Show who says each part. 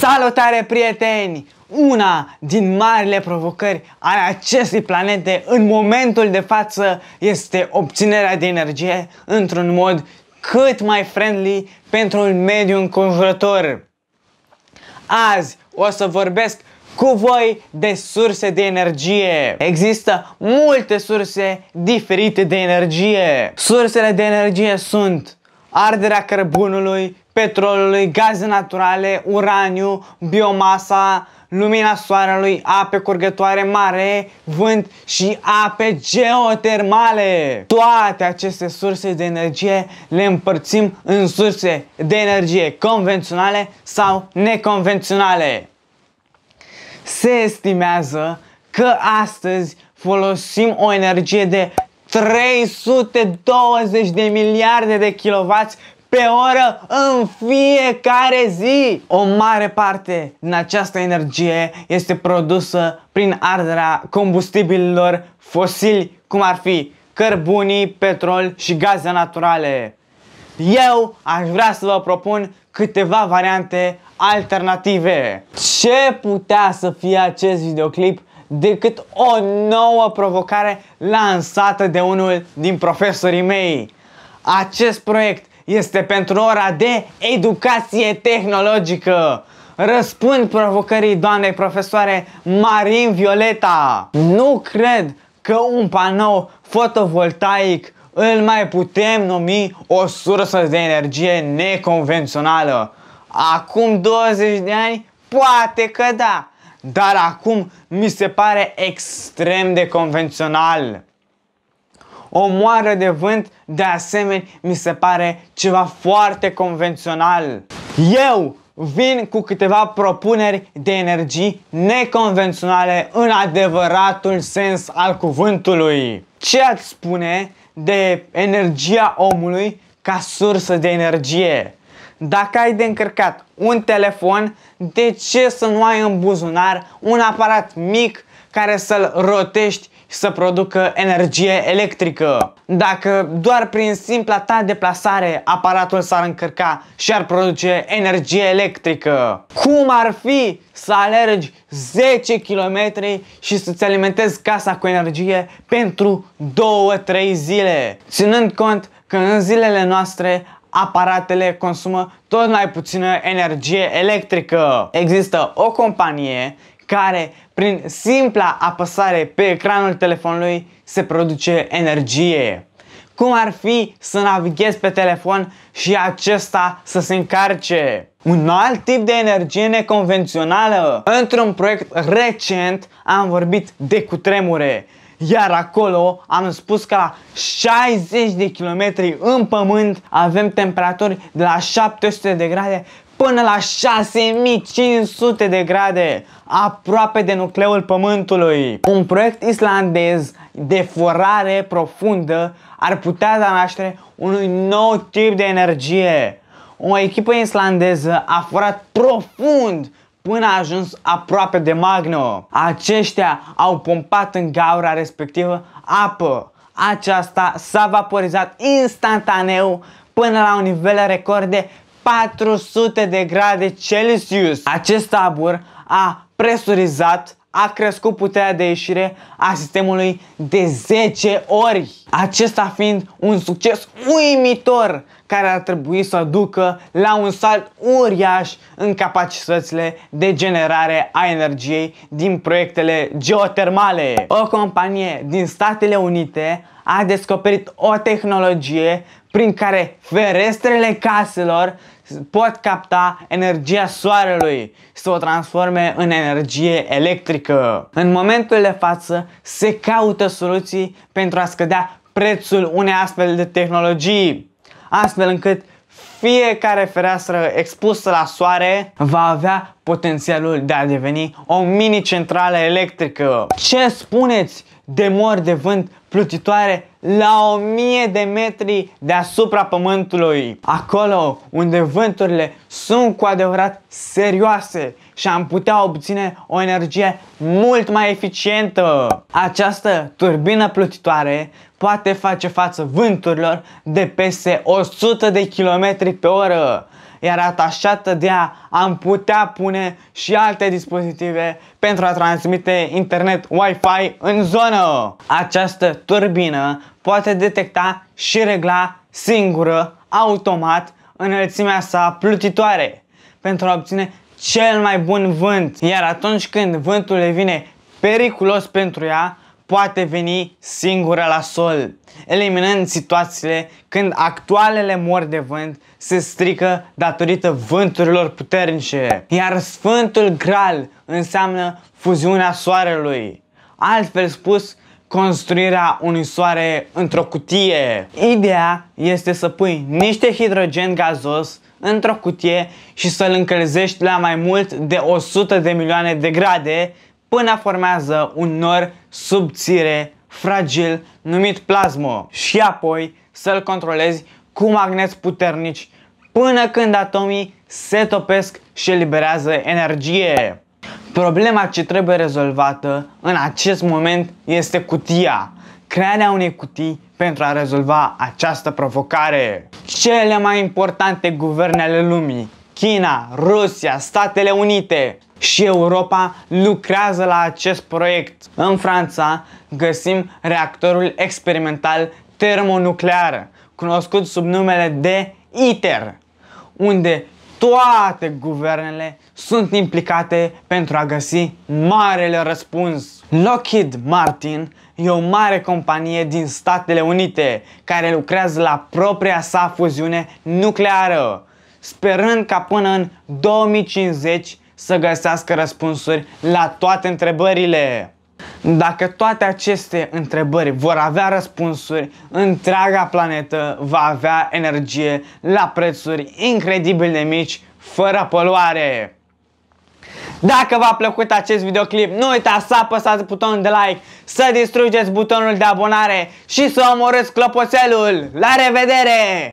Speaker 1: Salutare prieteni! Una din marile provocări ale acestei planete în momentul de față este obținerea de energie într-un mod cât mai friendly pentru un mediu înconjurător. Azi o să vorbesc cu voi de surse de energie. Există multe surse diferite de energie. Sursele de energie sunt arderea cărbunului, petrolului, gaze naturale, uraniu, biomasa, lumina soarelui, ape curgătoare mare, vânt și ape geotermale. Toate aceste surse de energie le împărțim în surse de energie convenționale sau neconvenționale. Se estimează că astăzi folosim o energie de 320 de miliarde de kilovați pe oră în fiecare zi. O mare parte din această energie este produsă prin arderea combustibililor fosili, cum ar fi cărbunii, petrol și gaze naturale. Eu aș vrea să vă propun câteva variante alternative. Ce putea să fie acest videoclip decât o nouă provocare lansată de unul din profesorii mei. Acest proiect este pentru ora de educație tehnologică. Răspund provocării doamnei profesoare Marin Violeta. Nu cred că un panou fotovoltaic îl mai putem numi o sursă de energie neconvențională. Acum 20 de ani, poate că da, dar acum mi se pare extrem de convențional. O moară de vânt, de asemenea, mi se pare ceva foarte convențional. Eu vin cu câteva propuneri de energii neconvenționale în adevăratul sens al cuvântului. Ce ați spune de energia omului ca sursă de energie? Dacă ai de încărcat un telefon, de ce să nu ai în buzunar un aparat mic care să-l rotești și să producă energie electrică? Dacă doar prin simpla ta deplasare aparatul s-ar încărca și ar produce energie electrică, cum ar fi să alergi 10 km și să-ți alimentezi casa cu energie pentru 2-3 zile? Ținând cont că în zilele noastre aparatele consumă tot mai puțină energie electrică. Există o companie care prin simpla apăsare pe ecranul telefonului se produce energie. Cum ar fi să navighezi pe telefon și acesta să se încarce? Un alt tip de energie neconvențională. Într-un proiect recent am vorbit de cutremure iar acolo am spus că la 60 de kilometri în pământ avem temperaturi de la 700 de grade până la 6500 de grade, aproape de nucleul pământului. Un proiect islandez de forare profundă ar putea da naștere unui nou tip de energie. O echipă islandeză a forat profund până a ajuns aproape de Magno. Aceștia au pompat în gaura respectivă apă. Aceasta s-a vaporizat instantaneu până la un nivel record de 400 de grade Celsius. Acest abur a presurizat a crescut puterea de ieșire a sistemului de 10 ori. Acesta fiind un succes uimitor care ar trebui să ducă la un salt uriaș în capacitățile de generare a energiei din proiectele geotermale. O companie din Statele Unite a descoperit o tehnologie prin care ferestrele caselor pot capta energia soarelui să o transforme în energie electrică. În momentul de față se caută soluții pentru a scădea prețul unei astfel de tehnologii, astfel încât fiecare fereastră expusă la soare va avea potențialul de a deveni o mini-centrală electrică. Ce spuneți de mor de vânt plutitoare la 1000 de metri deasupra pământului. Acolo unde vânturile sunt cu adevărat serioase și am putea obține o energie mult mai eficientă. Această turbină plutitoare poate face față vânturilor de peste 100 de km pe oră era atașată de a am putea pune și alte dispozitive pentru a transmite internet Wi-Fi în zonă. Această turbină poate detecta și regla singură, automat, înălțimea sa plutitoare pentru a obține cel mai bun vânt. Iar atunci când vântul devine periculos pentru ea, poate veni singură la sol eliminând situațiile când actualele mori de vânt se strică datorită vânturilor puternice. Iar Sfântul Graal înseamnă fuziunea soarelui, altfel spus, construirea unui soare într-o cutie. Ideea este să pui niște hidrogen gazos într-o cutie și să-l încălzești la mai mult de 100 de milioane de grade până formează un nor subțire fragil numit plasmă și apoi să-l controlezi cu magneți puternici până când atomii se topesc și eliberează energie. Problema ce trebuie rezolvată în acest moment este cutia. Crearea unei cutii pentru a rezolva această provocare. Cele mai importante guverne ale lumii, China, Rusia, Statele Unite, și Europa lucrează la acest proiect. În Franța găsim reactorul experimental termonuclear, cunoscut sub numele de ITER, unde toate guvernele sunt implicate pentru a găsi marele răspuns. Lockheed Martin e o mare companie din Statele Unite care lucrează la propria sa fuziune nucleară, sperând ca până în 2050 să găsească răspunsuri la toate întrebările. Dacă toate aceste întrebări vor avea răspunsuri, întreaga planetă va avea energie la prețuri incredibil de mici, fără poluare. Dacă v-a plăcut acest videoclip, nu uitați să apăsați butonul de like, să distrugeți butonul de abonare și să omorâți clopoțelul. La revedere!